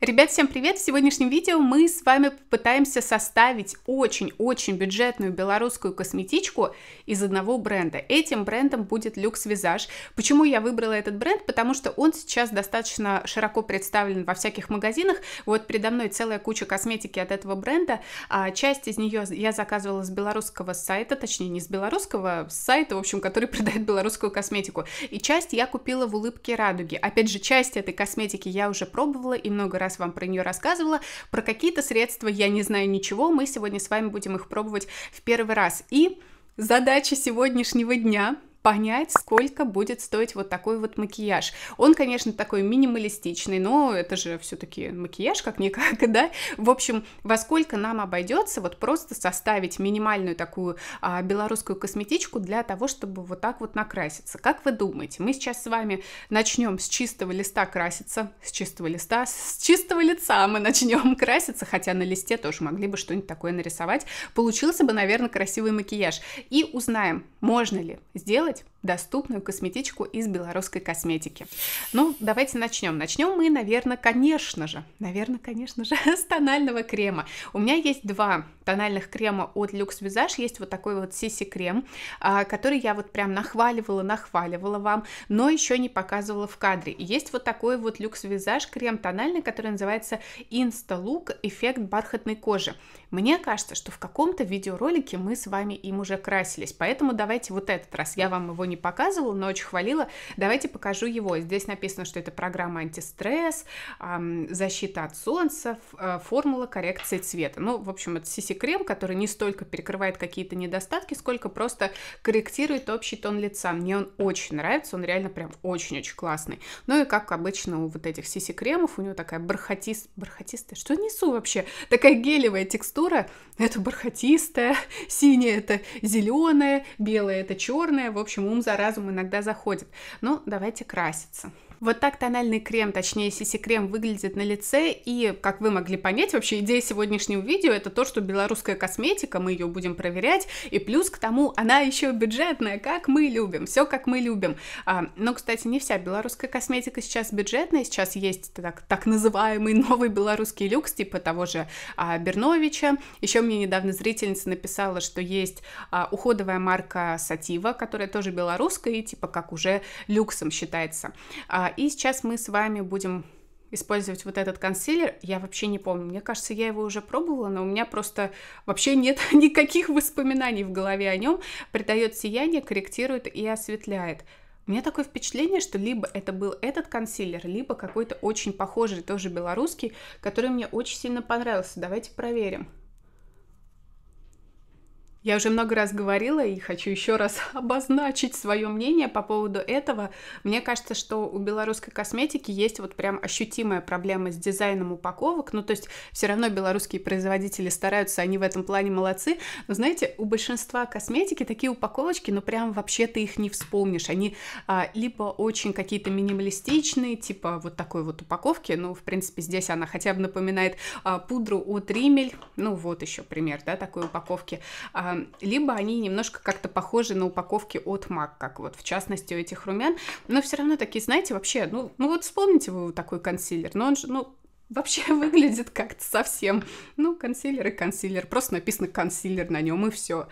Ребят, всем привет! В сегодняшнем видео мы с вами попытаемся составить очень-очень бюджетную белорусскую косметичку из одного бренда. Этим брендом будет Люкс Визаж. Почему я выбрала этот бренд? Потому что он сейчас достаточно широко представлен во всяких магазинах. Вот передо мной целая куча косметики от этого бренда. А часть из нее я заказывала с белорусского сайта, точнее не с белорусского, а с сайта, в общем, который продает белорусскую косметику. И часть я купила в Улыбке Радуги. Опять же, часть этой косметики я уже пробовала и много раз раз вам про нее рассказывала. Про какие-то средства я не знаю ничего, мы сегодня с вами будем их пробовать в первый раз. И задача сегодняшнего дня понять, сколько будет стоить вот такой вот макияж. Он, конечно, такой минималистичный, но это же все-таки макияж как-никак, да? В общем, во сколько нам обойдется вот просто составить минимальную такую а, белорусскую косметичку для того, чтобы вот так вот накраситься. Как вы думаете, мы сейчас с вами начнем с чистого листа краситься, с чистого листа, с чистого лица мы начнем краситься, хотя на листе тоже могли бы что-нибудь такое нарисовать. Получился бы, наверное, красивый макияж. И узнаем, можно ли сделать попробовать доступную косметичку из белорусской косметики. Ну, давайте начнем. Начнем мы, наверное, конечно же, наверное, конечно же, с тонального крема. У меня есть два тональных крема от Lux Visage. Есть вот такой вот сиси-крем, а, который я вот прям нахваливала, нахваливала вам, но еще не показывала в кадре. есть вот такой вот Lux Visage крем тональный, который называется Insta Look Эффект бархатной кожи. Мне кажется, что в каком-то видеоролике мы с вами им уже красились, поэтому давайте вот этот раз я вам вам его не показывала, но очень хвалила. Давайте покажу его. Здесь написано, что это программа антистресс, защита от солнца, э, формула коррекции цвета. Ну, в общем, это CC-крем, который не столько перекрывает какие-то недостатки, сколько просто корректирует общий тон лица. Мне он очень нравится, он реально прям очень-очень классный. Ну и как обычно у вот этих CC-кремов, у него такая бархатист... бархатистая... Что несу вообще? Такая гелевая текстура. Это бархатистая, синяя это зеленая, белая это черная. В общем, общем, ум за разум иногда заходит. Ну, давайте краситься. Вот так тональный крем, точнее сиси-крем, выглядит на лице, и, как вы могли понять, вообще идея сегодняшнего видео это то, что белорусская косметика, мы ее будем проверять, и плюс к тому она еще бюджетная, как мы любим, все как мы любим. А, но, кстати, не вся белорусская косметика сейчас бюджетная, сейчас есть так, так называемый новый белорусский люкс, типа того же а, Берновича. Еще мне недавно зрительница написала, что есть а, уходовая марка Сатива, которая тоже белорусская и типа как уже люксом считается. А, а, и сейчас мы с вами будем использовать вот этот консилер, я вообще не помню. Мне кажется, я его уже пробовала, но у меня просто вообще нет никаких воспоминаний в голове о нем. Придает сияние, корректирует и осветляет. У меня такое впечатление, что либо это был этот консилер, либо какой-то очень похожий, тоже белорусский, который мне очень сильно понравился. Давайте проверим. Я уже много раз говорила и хочу еще раз обозначить свое мнение по поводу этого. Мне кажется, что у белорусской косметики есть вот прям ощутимая проблема с дизайном упаковок. Ну, то есть все равно белорусские производители стараются, они в этом плане молодцы. Но знаете, у большинства косметики такие упаковочки, ну прям вообще ты их не вспомнишь. Они а, либо очень какие-то минималистичные, типа вот такой вот упаковки. Ну, в принципе, здесь она хотя бы напоминает а, пудру от Римель. Ну, вот еще пример, да, такой упаковки. А, а, либо они немножко как-то похожи на упаковки от МАК, как вот в частности у этих румян, но все равно такие, знаете, вообще, ну, ну вот вспомните вы такой консилер, но он же, ну, вообще выглядит как-то совсем, ну, консилер и консилер, просто написано консилер на нем и все.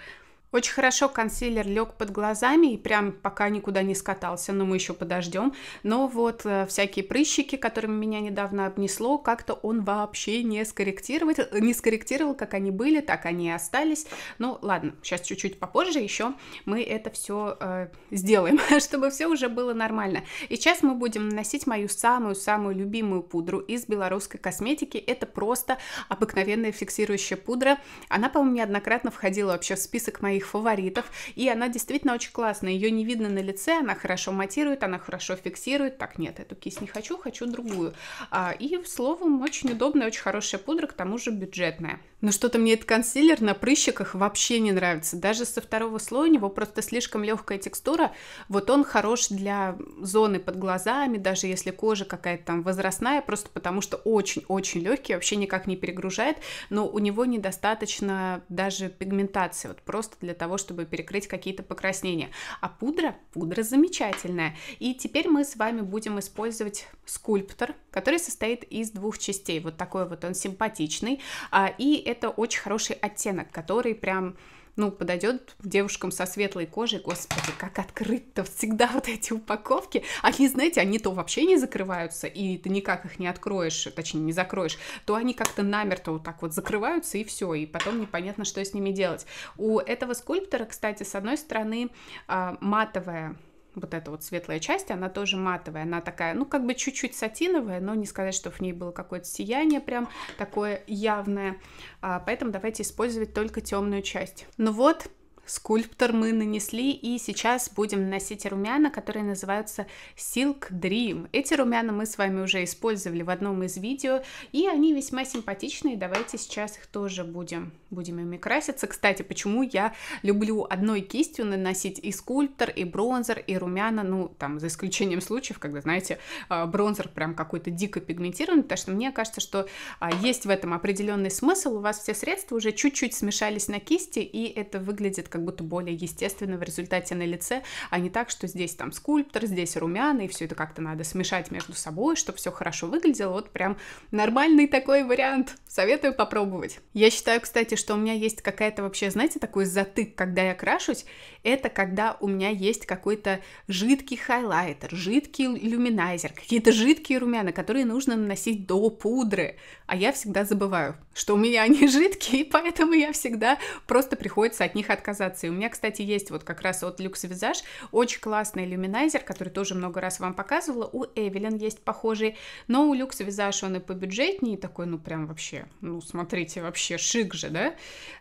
Очень хорошо консилер лег под глазами и прям пока никуда не скатался, но мы еще подождем. Но вот э, всякие прыщики, которыми меня недавно обнесло, как-то он вообще не скорректировал, э, не скорректировал, как они были, так они и остались. Ну ладно, сейчас чуть-чуть попозже еще мы это все э, сделаем, чтобы все уже было нормально. И сейчас мы будем наносить мою самую-самую любимую пудру из белорусской косметики. Это просто обыкновенная фиксирующая пудра. Она, по-моему, неоднократно входила вообще в список моих моих фаворитов, и она действительно очень классная, ее не видно на лице, она хорошо матирует, она хорошо фиксирует, так, нет, эту кисть не хочу, хочу другую. А, и, словом, очень удобная, очень хорошая пудра, к тому же бюджетная. Но что-то мне этот консилер на прыщиках вообще не нравится. Даже со второго слоя у него просто слишком легкая текстура. Вот он хорош для зоны под глазами, даже если кожа какая-то там возрастная, просто потому что очень-очень легкий, вообще никак не перегружает, но у него недостаточно даже пигментации, вот просто для того, чтобы перекрыть какие-то покраснения. А пудра, пудра замечательная. И теперь мы с вами будем использовать скульптор, который состоит из двух частей. Вот такой вот он симпатичный. А, и это очень хороший оттенок, который прям ну, подойдет девушкам со светлой кожей, господи, как открыто всегда вот эти упаковки. Они, знаете, они то вообще не закрываются, и ты никак их не откроешь, точнее, не закроешь, то они как-то намертво вот так вот закрываются, и все, и потом непонятно, что с ними делать. У этого скульптора, кстати, с одной стороны, а, матовая вот эта вот светлая часть, она тоже матовая, она такая, ну, как бы чуть-чуть сатиновая, но не сказать, что в ней было какое-то сияние прям такое явное, а, поэтому давайте использовать только темную часть. Ну вот, скульптор мы нанесли, и сейчас будем наносить румяна, которые называются Silk Dream. Эти румяна мы с вами уже использовали в одном из видео, и они весьма симпатичные, давайте сейчас их тоже будем, будем ими краситься. Кстати, почему я люблю одной кистью наносить и скульптор, и бронзер, и румяна, ну, там, за исключением случаев, когда, знаете, а, бронзер прям какой-то дико пигментирован, потому что мне кажется, что а, есть в этом определенный смысл, у вас все средства уже чуть-чуть смешались на кисти, и это выглядит как как будто более естественно в результате на лице, а не так, что здесь там скульптор, здесь румяна и все это как-то надо смешать между собой, чтобы все хорошо выглядело. Вот прям нормальный такой вариант. Советую попробовать. Я считаю, кстати, что у меня есть какая-то вообще, знаете, такой затык, когда я крашусь, это когда у меня есть какой-то жидкий хайлайтер, жидкий люминайзер, какие-то жидкие румяна, которые нужно наносить до пудры. А я всегда забываю, что у меня они жидкие, и поэтому я всегда просто приходится от них отказаться люксизации. У меня, кстати, есть вот как раз от Люкс Визаж очень классный иллюминайзер, который тоже много раз вам показывала. У Эвелин есть похожий, но у Люкс люксвизаж он и побюджетнее, такой, ну прям вообще, ну смотрите, вообще шик же, да?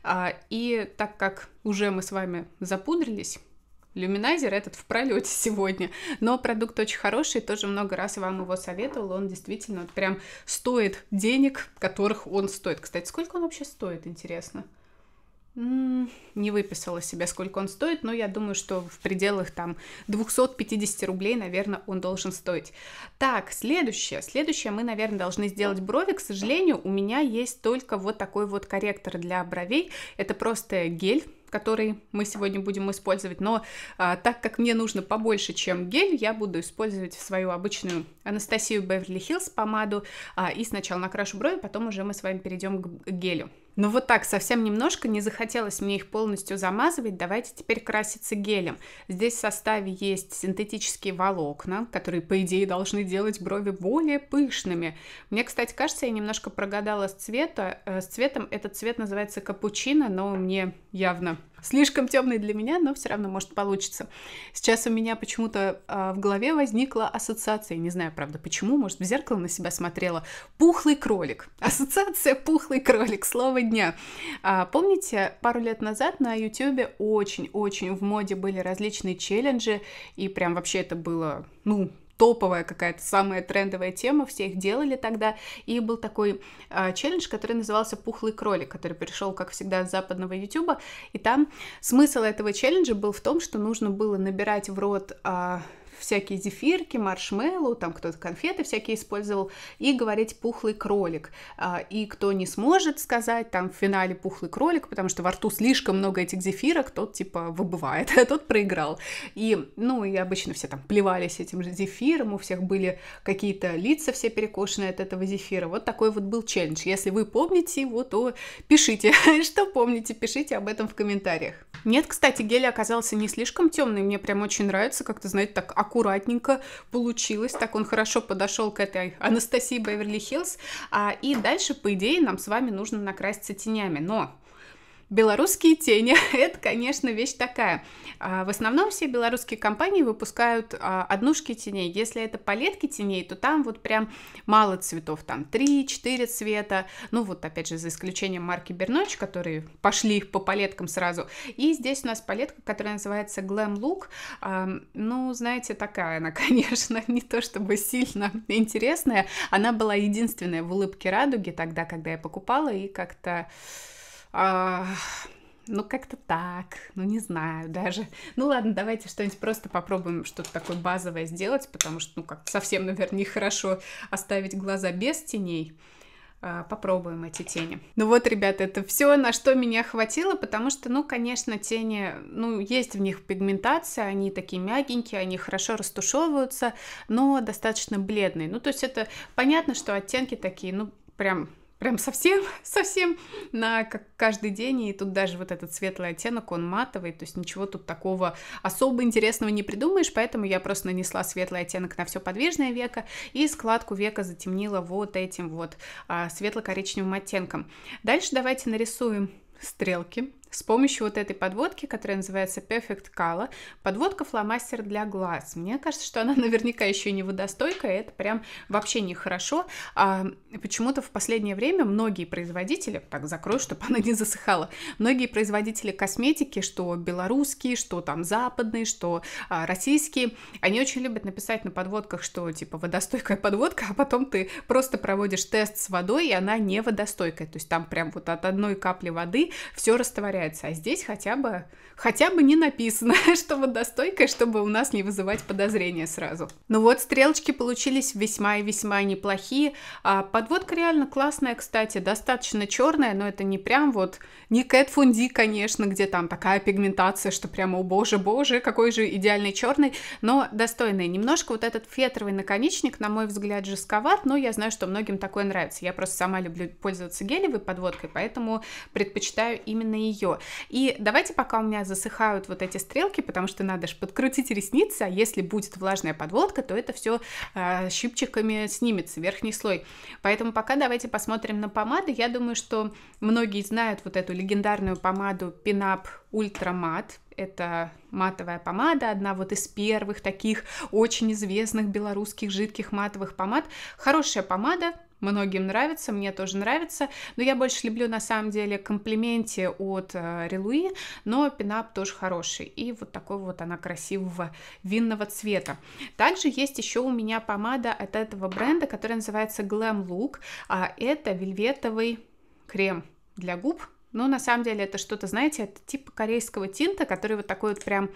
А, и так как уже мы с вами запудрились, Люминайзер этот в пролете сегодня. Но продукт очень хороший, тоже много раз вам его советовал. Он действительно вот прям стоит денег, которых он стоит. Кстати, сколько он вообще стоит, интересно? Не выписала себе, сколько он стоит, но я думаю, что в пределах там 250 рублей, наверное, он должен стоить. Так, следующее. Следующее мы, наверное, должны сделать брови. К сожалению, у меня есть только вот такой вот корректор для бровей. Это просто гель который мы сегодня будем использовать, но а, так как мне нужно побольше, чем гель, я буду использовать свою обычную Анастасию Беверли Хиллз помаду а, и сначала накрашу брови, потом уже мы с вами перейдем к гелю. Ну вот так совсем немножко, не захотелось мне их полностью замазывать, давайте теперь краситься гелем. Здесь в составе есть синтетические волокна, которые, по идее, должны делать брови более пышными. Мне, кстати, кажется, я немножко прогадала с, цвета, э, с цветом. Этот цвет называется капучино, но мне явно слишком темный для меня, но все равно может получиться. Сейчас у меня почему-то э, в голове возникла ассоциация, не знаю, правда, почему, может, в зеркало на себя смотрела, пухлый кролик. Ассоциация пухлый кролик, слово дня. А, помните, пару лет назад на YouTube очень-очень в моде были различные челленджи, и прям вообще это было, ну, топовая какая-то, самая трендовая тема, все их делали тогда, и был такой э, челлендж, который назывался «Пухлый кролик», который пришел как всегда, с западного ютуба, и там смысл этого челленджа был в том, что нужно было набирать в рот... Э, всякие зефирки, маршмеллоу, там кто-то конфеты всякие использовал, и говорить «пухлый кролик». А, и кто не сможет сказать там в финале «пухлый кролик», потому что во рту слишком много этих зефирок, тот типа выбывает, а тот проиграл. И, ну, и обычно все там плевались этим же зефиром, у всех были какие-то лица все перекошенные от этого зефира. Вот такой вот был челлендж. Если вы помните его, то пишите, что помните, пишите об этом в комментариях. Нет, кстати, гель оказался не слишком темный, мне прям очень нравится, как-то, знаете, так аккуратненько получилось. Так он хорошо подошел к этой Анастасии Беверли-Хиллз. А, и дальше, по идее, нам с вами нужно накраситься тенями. Но Белорусские тени – это, конечно, вещь такая. А, в основном все белорусские компании выпускают а, однушки теней. Если это палетки теней, то там вот прям мало цветов, там 3-4 цвета. Ну вот, опять же, за исключением марки Берноч, которые пошли по палеткам сразу. И здесь у нас палетка, которая называется Glam Look. А, ну, знаете, такая она, конечно, не то чтобы сильно интересная. Она была единственная в улыбке радуги тогда, когда я покупала, и как-то а, ну, как-то так, ну, не знаю даже. Ну, ладно, давайте что-нибудь просто попробуем что-то такое базовое сделать, потому что, ну, как совсем, наверное, нехорошо оставить глаза без теней а, попробуем эти тени. Ну вот, ребята, это все, на что меня хватило, потому что, ну, конечно, тени, ну, есть в них пигментация, они такие мягенькие, они хорошо растушевываются, но достаточно бледные. Ну, то есть это понятно, что оттенки такие, ну, прям прям совсем, совсем на как каждый день. И тут даже вот этот светлый оттенок, он матовый, то есть ничего тут такого особо интересного не придумаешь, поэтому я просто нанесла светлый оттенок на все подвижное веко и складку века затемнила вот этим вот а, светло-коричневым оттенком. Дальше давайте нарисуем стрелки с помощью вот этой подводки, которая называется Perfect Color. Подводка фломастер для глаз. Мне кажется, что она наверняка еще не водостойкая, это прям вообще нехорошо. А почему-то в последнее время многие производители, так закрою, чтобы она не засыхала, многие производители косметики, что белорусские, что там западные, что а, российские, они очень любят написать на подводках, что типа водостойкая подводка, а потом ты просто проводишь тест с водой, и она не водостойкая. То есть там прям вот от одной капли воды все растворяется появляется, а здесь хотя бы, хотя бы не написано, что водостойкая, чтобы у нас не вызывать подозрения сразу. Ну вот, стрелочки получились весьма и весьма неплохие. А подводка реально классная, кстати, достаточно черная, но это не прям вот, не Кэт Фунди, конечно, где там такая пигментация, что прямо, о боже, боже, какой же идеальный черный, но достойный. Немножко вот этот фетровый наконечник, на мой взгляд, жестковат, но я знаю, что многим такое нравится. Я просто сама люблю пользоваться гелевой подводкой, поэтому предпочитаю именно ее. И давайте пока у меня засыхают вот эти стрелки, потому что надо же подкрутить ресницы, а если будет влажная подводка, то это все э, а, щипчиками снимется, верхний слой. Поэтому пока давайте посмотрим на помады. Я думаю, что многие знают вот эту легендарную помаду Pinup Ultra Matte это матовая помада, одна вот из первых таких очень известных белорусских жидких матовых помад. Хорошая помада, многим нравится, мне тоже нравится, но я больше люблю на самом деле комплименте от э, Релуи, но пинап тоже хороший, и вот такой вот она красивого винного цвета. Также есть еще у меня помада от этого бренда, которая называется Glam Look, а это вельветовый крем для губ, но на самом деле это что-то, знаете, это типа корейского тинта, который вот такой вот прям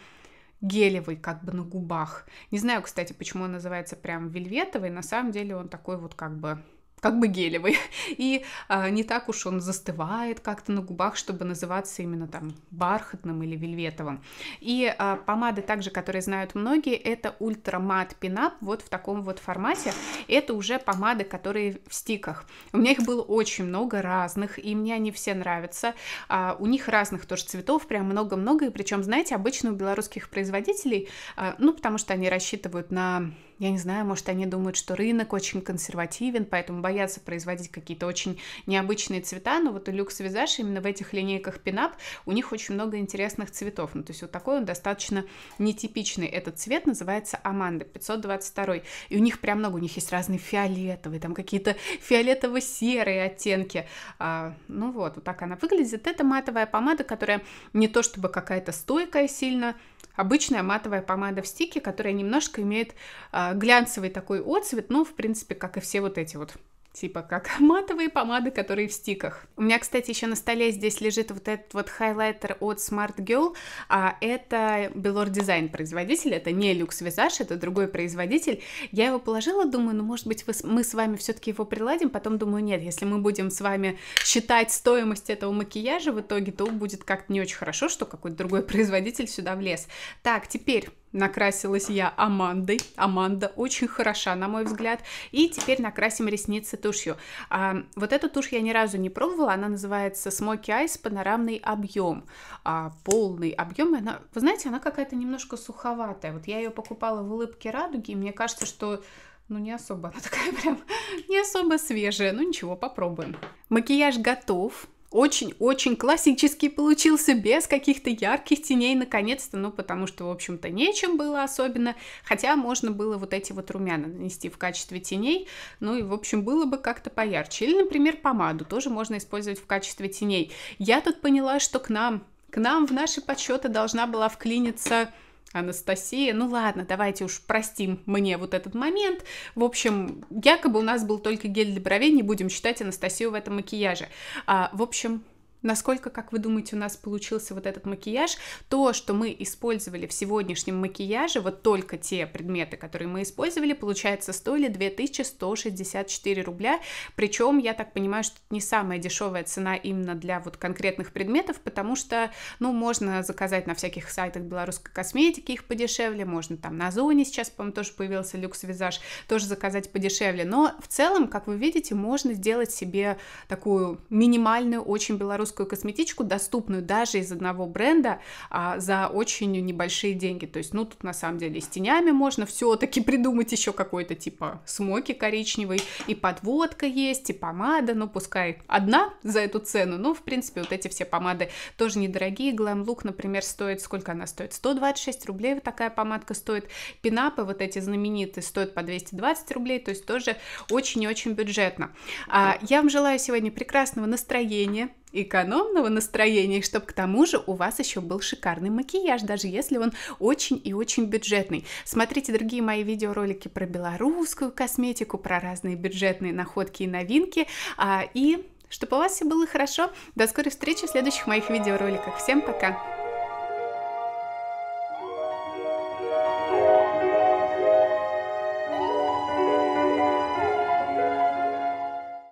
гелевый как бы на губах. Не знаю, кстати, почему он называется прям вельветовый, на самом деле он такой вот как бы как бы гелевый, и а, не так уж он застывает как-то на губах, чтобы называться именно там бархатным или вельветовым. И а, помады также, которые знают многие, это ультрамат пинап вот в таком вот формате. Это уже помады, которые в стиках. У меня их было очень много разных, и мне они все нравятся. А, у них разных тоже цветов, прям много-много, и причем, знаете, обычно у белорусских производителей, а, ну, потому что они рассчитывают на я не знаю, может, они думают, что рынок очень консервативен, поэтому боятся производить какие-то очень необычные цвета, но вот у Люкс Визаж именно в этих линейках пинап у них очень много интересных цветов. Ну, то есть вот такой он достаточно нетипичный. Этот цвет называется Аманда 522. И у них прям много, у них есть разные фиолетовые, там какие-то фиолетово-серые оттенки. А, ну вот, вот так она выглядит. Это матовая помада, которая не то чтобы какая-то стойкая сильно, обычная матовая помада в стике, которая немножко имеет а, глянцевый такой отцвет, ну, в принципе, как и все вот эти вот Типа как матовые помады, которые в стиках. У меня, кстати, еще на столе здесь лежит вот этот вот хайлайтер от Smart Girl. А это Белор Дизайн производитель, это не Люкс Визаж, это другой производитель. Я его положила, думаю, ну может быть мы с вами все-таки его приладим, потом думаю, нет, если мы будем с вами считать стоимость этого макияжа в итоге, то будет как-то не очень хорошо, что какой-то другой производитель сюда влез. Так, теперь Накрасилась я Амандой. Аманда очень хороша, на мой взгляд. И теперь накрасим ресницы тушью. А, вот эту тушь я ни разу не пробовала. Она называется Smoky Eyes панорамный объем. А, полный объем. Она, вы знаете, она какая-то немножко суховатая. Вот я ее покупала в улыбке радуги, и мне кажется, что ну, не особо. Она такая прям не особо свежая. Ну, ничего, попробуем. Макияж готов очень-очень классический получился, без каких-то ярких теней, наконец-то, ну, потому что, в общем-то, нечем было особенно, хотя можно было вот эти вот румяна нанести в качестве теней, ну, и, в общем, было бы как-то поярче. Или, например, помаду тоже можно использовать в качестве теней. Я тут поняла, что к нам, к нам в наши подсчеты должна была вклиниться Анастасия, ну ладно, давайте уж простим мне вот этот момент. В общем, якобы у нас был только гель для бровей, не будем считать Анастасию в этом макияже. А, в общем, насколько, как вы думаете, у нас получился вот этот макияж, то, что мы использовали в сегодняшнем макияже, вот только те предметы, которые мы использовали, получается, стоили 2164 рубля, причем, я так понимаю, что это не самая дешевая цена именно для вот конкретных предметов, потому что, ну, можно заказать на всяких сайтах белорусской косметики их подешевле, можно там на Зоне сейчас, по-моему, тоже появился люкс-визаж, тоже заказать подешевле, но в целом, как вы видите, можно сделать себе такую минимальную, очень белорусскую французскую косметичку, доступную даже из одного бренда а, за очень небольшие деньги. То есть, ну, тут на самом деле с тенями можно все-таки придумать еще какой-то типа смоки коричневый, и подводка есть, и помада, ну, пускай одна за эту цену, но, в принципе, вот эти все помады тоже недорогие. Glam Look, например, стоит, сколько она стоит? 126 рублей вот такая помадка стоит. Пинапы вот эти знаменитые стоят по 220 рублей, то есть тоже очень и очень бюджетно. А, я вам желаю сегодня прекрасного настроения, экономного настроения, и чтобы к тому же у вас еще был шикарный макияж, даже если он очень и очень бюджетный. Смотрите другие мои видеоролики про белорусскую косметику, про разные бюджетные находки и новинки, а и чтобы у вас все было хорошо. До скорой встречи в следующих моих видеороликах. Всем пока!